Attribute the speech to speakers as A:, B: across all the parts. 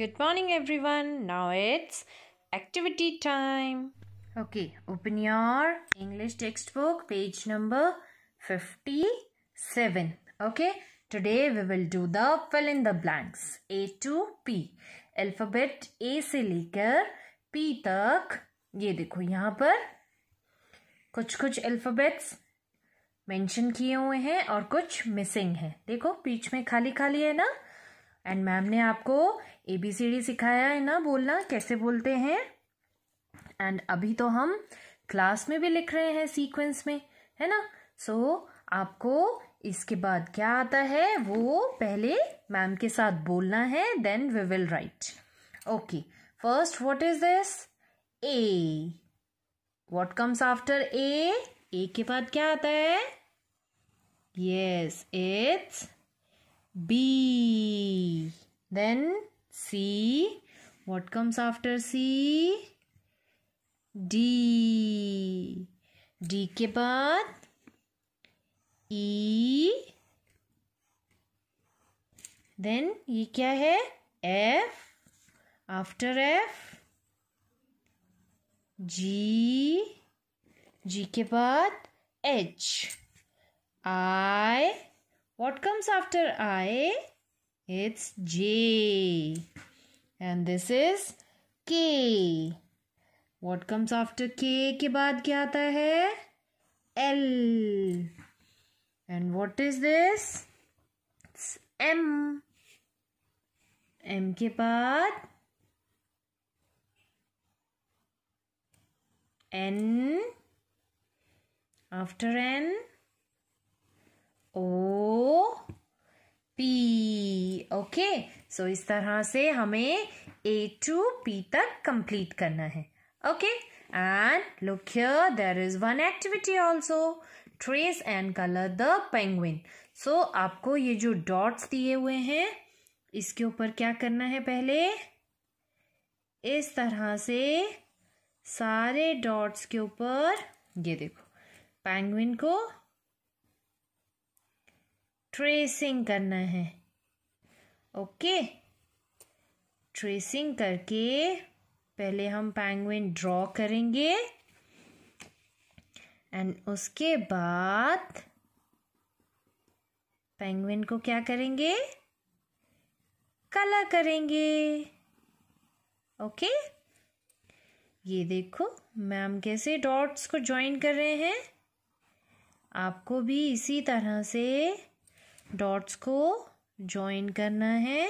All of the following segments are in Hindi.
A: Good morning everyone. Now it's activity time. Okay, open your English textbook page number 57. Okay, today we will do the fill in the blanks A to P. alphabet A से लेकर P तक ये देखो यहाँ पर कुछ कुछ alphabets मेंशन किए हुए हैं और कुछ मिसिंग है देखो बीच में खाली खाली है ना एंड मैम ने आपको ए बी सी डी सिखाया है ना बोलना कैसे बोलते हैं एंड अभी तो हम क्लास में भी लिख रहे हैं सीक्वेंस में है ना सो so, आपको इसके बाद क्या आता है वो पहले मैम के साथ बोलना है then we will write okay first what is this A what comes after A A के बाद क्या आता है yes it's B. Then C. What comes after C? D. D के बाद E. Then ये क्या है F. After F. G. G के बाद H. I. What comes after I? It's J. And this is K. What comes after K के बाद क्या आता है L. And what is this? It's M. M के बाद N. After N. O P okay so इस तरह से हमें ए टू पी तक कंप्लीट करना है okay and look here there is one activity also trace and colour the penguin so आपको ये जो डॉट्स दिए हुए हैं इसके ऊपर क्या करना है पहले इस तरह से सारे डॉट्स के ऊपर ये देखो पेंगुइन को ट्रेसिंग करना है ओके ट्रेसिंग करके पहले हम पैंगविन ड्रॉ करेंगे एंड उसके बाद पैंगविन को क्या करेंगे कलर करेंगे ओके ये देखो मैम कैसे डॉट्स को ज्वाइन कर रहे हैं आपको भी इसी तरह से डॉट्स को ज्वाइन करना है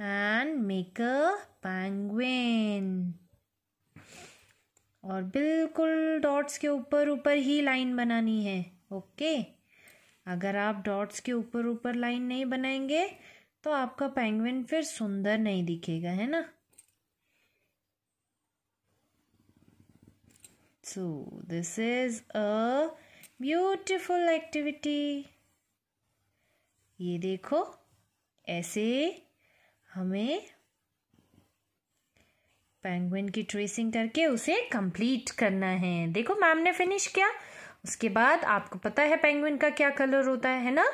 A: एंड मेक अ पैंगवेन और बिल्कुल डॉट्स के ऊपर ऊपर ही लाइन बनानी है ओके अगर आप डॉट्स के ऊपर ऊपर लाइन नहीं बनाएंगे तो आपका पैंगविन फिर सुंदर नहीं दिखेगा है ना so this is a beautiful activity ये देखो ऐसे हमें पैंगविन की ट्रेसिंग करके उसे कंप्लीट करना है देखो मैम ने फिनिश किया उसके बाद आपको पता है पैंगविन का क्या कलर होता है ना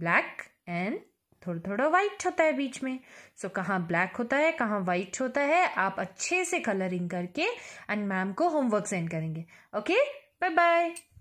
A: ब्लैक एंड थोड़ा थोड़ा व्हाइट होता है बीच में सो so, कहाँ ब्लैक होता है कहाँ व्हाइट होता है आप अच्छे से कलरिंग करके एंड मैम को होमवर्क सेंड करेंगे ओके बाय बाय